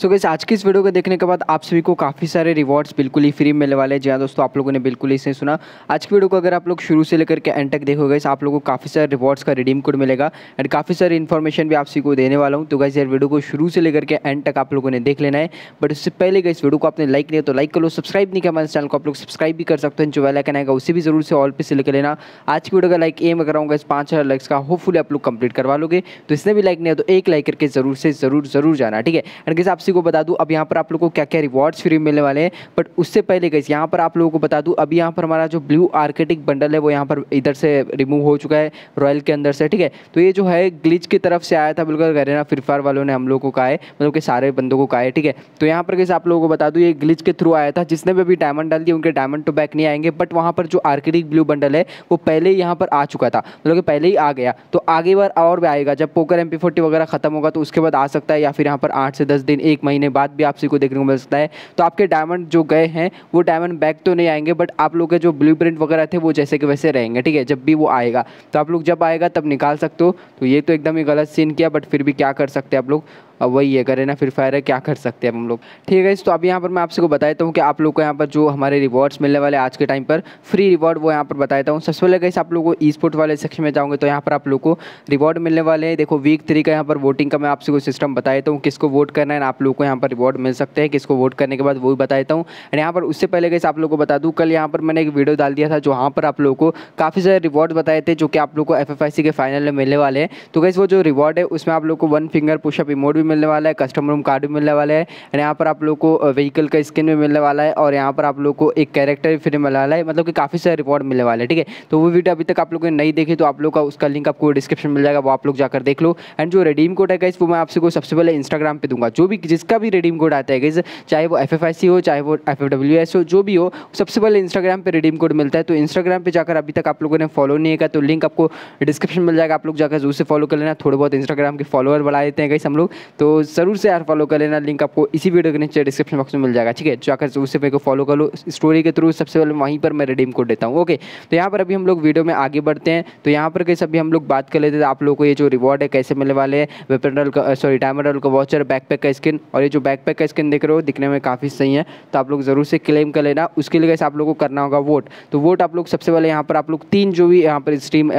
सो so gas आज की इस वीडियो को देखने के बाद आप सभी को काफ़ी सारे रिवॉर्ड्स बिल्कुल ही फ्री मिलने वाले हैं जी हाँ दोस्तों आप लोगों ने बिल्कुल ही इसे सुना आज की वीडियो को अगर आप लोग शुरू से लेकर के एंड तक देखोगे इस आप लोगों को काफ़ी सारे रिवॉर्ड्स का रिडीम कोड मिलेगा एंड काफ़ी सारी इन्फॉर्मेशन भी आप सभी को देने वाला हूँ तो गैस यार वीडियो को शुरू से लेकर के एंड तक आप लोगों ने देख लेना है बट उससे पहले गई वीडियो को आपने लाइक नहीं तो लाइक कर लो सब्सक्राइब नहीं किया हमारे चैनल को आप लोग सब्सक्राइब भी कर सकते हैं जो वेलाइकन आएगा उसे भी जरूर से ऑल पे सिलेक्ट लेना आज की वीडियो का लाइक एम अगर आऊँगा इस पाँच हज़ार लाइक्स का होपफुली आप लोग कंप्लीट करवा लोगे तो इसने भी लाइक नहीं है तो एक लाइक करके जरूर से जरूर जरूर जाना ठीक है एंड गैस आप उसी को बता दूँ अब यहाँ पर आप लोग को क्या क्या रिवॉर्ड्स फ्री मिलने वाले हैं बट उससे पहले गई यहाँ पर आप लोगों को बता दूँ अभी यहाँ पर हमारा जो ब्लू आर्केटिक बंडल है वो यहाँ पर इधर से रिमूव हो चुका है रॉयल के अंदर से ठीक है तो ये जो है ग्लिच की तरफ से आया था बिल्कुल गरेना फ्री फायर वालों ने हम लोग को कहा है मतलब कि सारे बंदों को कहा है ठीक है तो यहाँ पर कैसे आप लोगों को बता दूँ ये ग्लिच के थ्रू आया था जिसने भी अभी डायमंड डाल दिया उनके डायमंड तो बैक नहीं आएंगे बट वहाँ पर जो आर्केटिक ब्लू बंडल है वो पहले ही यहाँ पर आ चुका था मतलब कि पहले ही आ गया तो आगे बार और भी आएगा जब पोकर एम वगैरह खत्म होगा तो उसके बाद आ सकता है या फिर यहाँ पर आठ से दस दिन एक एक महीने बाद भी आप सी को देखने को मिल सकता है तो आपके डायमंड जो गए हैं वो डायमंड बैक तो नहीं आएंगे बट आप लोग के जो ब्लू प्रिंट वगैरह थे वो जैसे के वैसे रहेंगे ठीक है जब भी वो आएगा तो आप लोग जब आएगा तब निकाल सकते हो तो ये तो एकदम ही गलत सीन किया बट फिर भी क्या कर सकते हैं आप लोग अब वही है करें ना फ्री फायर है क्या कर सकते हैं हम लोग ठीक है तो अब यहाँ पर मैं आपसे को बता देता हूँ कि आप लोग को यहाँ पर जो हमारे रिवॉर्ड्स मिलने वाले आज के टाइम पर फ्री रिवॉर्ड वो यहाँ पर बताता हूँ सबसे पहले कैसे आप लोग को ई स्पोर्ट वाले सेक्शन में जाऊँगे तो यहाँ पर आप लोग को रिवॉर्ड मिलने वाले हैं देखो वीक थ्री का यहाँ पर वोटिंग का मैं आपसे कोई सिस्टम बता देता हूँ किसको वोट करना है आप लोग को यहाँ पर रिवॉर्ड मिल सकते हैं किसको वोट करने के बाद वो भी बता देता हूँ एंड यहाँ पर उससे पहले कैसे आप लोग को बता दूँ कल यहाँ पर मैंने एक वीडियो डाल दिया था जो वहाँ पर आप लोग को काफ़ी सारे रिवॉर्ड बताए थे जो कि आप लोग को एफ के फाइनल में मिलने वाले हैं तो कैसे वो जो रिवॉर्ड है उसमें आप लोग को वन फिंगर पुशअप इमोट भी मिलने वाला है कस्टम रूम कार्ड भी मिलने वाला है एंड यहाँ पर आप लोग को व्हीकल का स्किन भी मिलने वाला है और यहाँ पर आप लोग को एक कैरेक्टर भी फिर मिलने वाला है मतलब कि काफ़ी सारे रिवॉर्ड मिलने वाले हैं ठीक है तो वो वीडियो अभी तक आप लोगों ने नहीं देखी तो आप लोग का उसका लिंक आपको डिस्क्रिप्शन मिल जाएगा वो आप लोग जाकर देख लो एंड जो रेडीम कोड है गाइस वो मैं आपसे को सबसे पहले इंस्टाग्राम पर दूंगा जो भी जिसका भी रेडीम कोड आता है गाइज चाहे वो एफ हो चाहे वो एफ हो जो भी हो सबसे पहले इंस्टाग्राम पर रेडीम कोड मिलता है तो इंस्टाग्राम पर जाकर अभी तक आप लोगों ने फॉलो नहीं किया तो लिंक आपको डिस्क्रिप्शन मिल जाएगा आप लोग जाकर जरूर से फॉलो कर लेना थोड़े बहुत इंस्टाग्राम के फॉलोअर बढ़ा देते हैं गाइस हम लोग तो ज़रूर से यार फॉलो कर लेना लिंक आपको इसी वीडियो के नीचे डिस्क्रिप्शन बॉक्स में मिल जाएगा ठीक है जो आकर से मेरे को फॉलो कर लो स्टोरी के थ्रू सबसे पहले वहीं पर मैं रिडीम कोड देता हूँ ओके तो यहाँ पर अभी हम लोग वीडियो में आगे बढ़ते हैं तो यहाँ पर कैसे अभी हम लोग बात कर लेते हैं आप लोग को ये जो रिवॉर्ड है कैसे मिलने वाले वेपन डॉल का सॉरी डायमंड डॉल का वॉचर बैकपैक का स्किन और ये जो बैकपैक का स्किन देख रहे हो दिखने में काफ़ी सही है तो आप लोग ज़रूर से क्लेम कर लेना उसके लिए कैसे आप लोग को करना होगा वोट तो वोट आप लोग सबसे पहले यहाँ पर आप लोग तीन जो भी यहाँ पर स्ट्रीम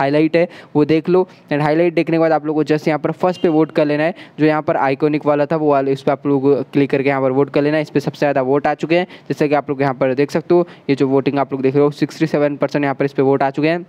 हाईलाइट है वो देख लो एंड हाईलाइट देखने के बाद आप लोग को जस्ट यहाँ पर फर्स्ट पे वोट कर लेना है जो यहाँ पर आइकोनिक वाला था वो वाले इस पर आप लोग क्लिक करके यहाँ पर वोट कर लेना इस पर सबसे ज़्यादा वोट आ चुके हैं जैसे कि आप लोग यहाँ पर देख सकते हो ये जो वोटिंग आप लोग देख रहे हो सिक्सटी सेवन परसेंट यहाँ पर इस पर वोट आ चुके हैं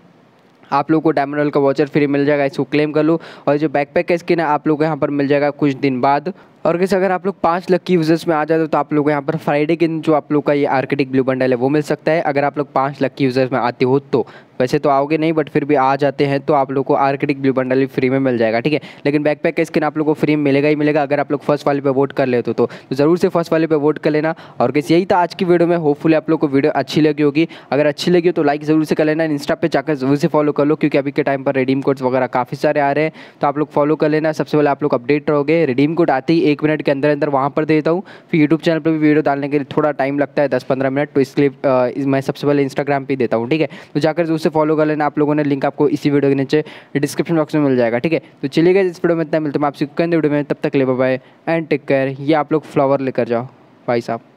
आप लोग को डायमंड रॉयल का वाचर फ्री मिल जाएगा इसको क्लेम कर लो और जो बैकपैक का स्किन है आप लोग को यहाँ पर मिल जाएगा कुछ दिन बाद और कैसे अगर आप लोग पाँच लक की यूज़र्स में आ जाते हो तो आप लोग को यहाँ पर फ्राइडे के दिन जो आप लोग का ये आर्किटिक ब्लू बंडल है वो मिल सकता है अगर आप लोग पाँच लक की यूज़र्स में आते हो तो वैसे तो आओगे नहीं बट फिर भी आ जाते हैं तो आप लोग को आर्कटिक ब्लू बंडल भी फ्री में मिल जाएगा ठीक है लेकिन बैकपैक का स्किन आप लोग को फ्री में मिलेगा ही मिलेगा अगर आप लोग फर्स्ट वाले पे वोट कर लेते हो तो, ज़रूर से फर्स्ट वाले पे वोट कर लेना और कैसे यही था आज की वीडियो में होपफुली आप लोग को वीडियो अच्छी लगी होगी अगर अच्छी लगी हो तो लाइक ज़रूर से कर लेना इंस्टा पर जाकर जरूर से फॉलो कर लो क्योंकि अभी के टाइम पर रिडीम कोड्स वगैरह काफ़ी सारे आ रहे हैं तो आप लोग फॉलो कर लेना सबसे पहले आप लोग अपडेट रहोगे रिडीम कोड आते ही एक मिनट के अंदर अंदर वहाँ पर देता हूँ फिर यूट्यूब चैनल पर भी वीडियो डालने के लिए थोड़ा टाइम लगता है दस पंद्रह मिनट तो इसलिए मैं सबसे पहले इंस्टाग्राम पर देता हूँ ठीक है तो जाकर उसे फॉलो कर लेना आप लोगों ने लिंक आपको इसी वीडियो के नीचे डिस्क्रिप्शन बॉक्स में मिल जाएगा ठीक है तो गए इस वीडियो में इतना मिलते हैं आपसे कंधे वीडियो में तब तक ले बाय एंड टेक केयर ये आप लोग फ्लावर लेकर जाओ भाई साहब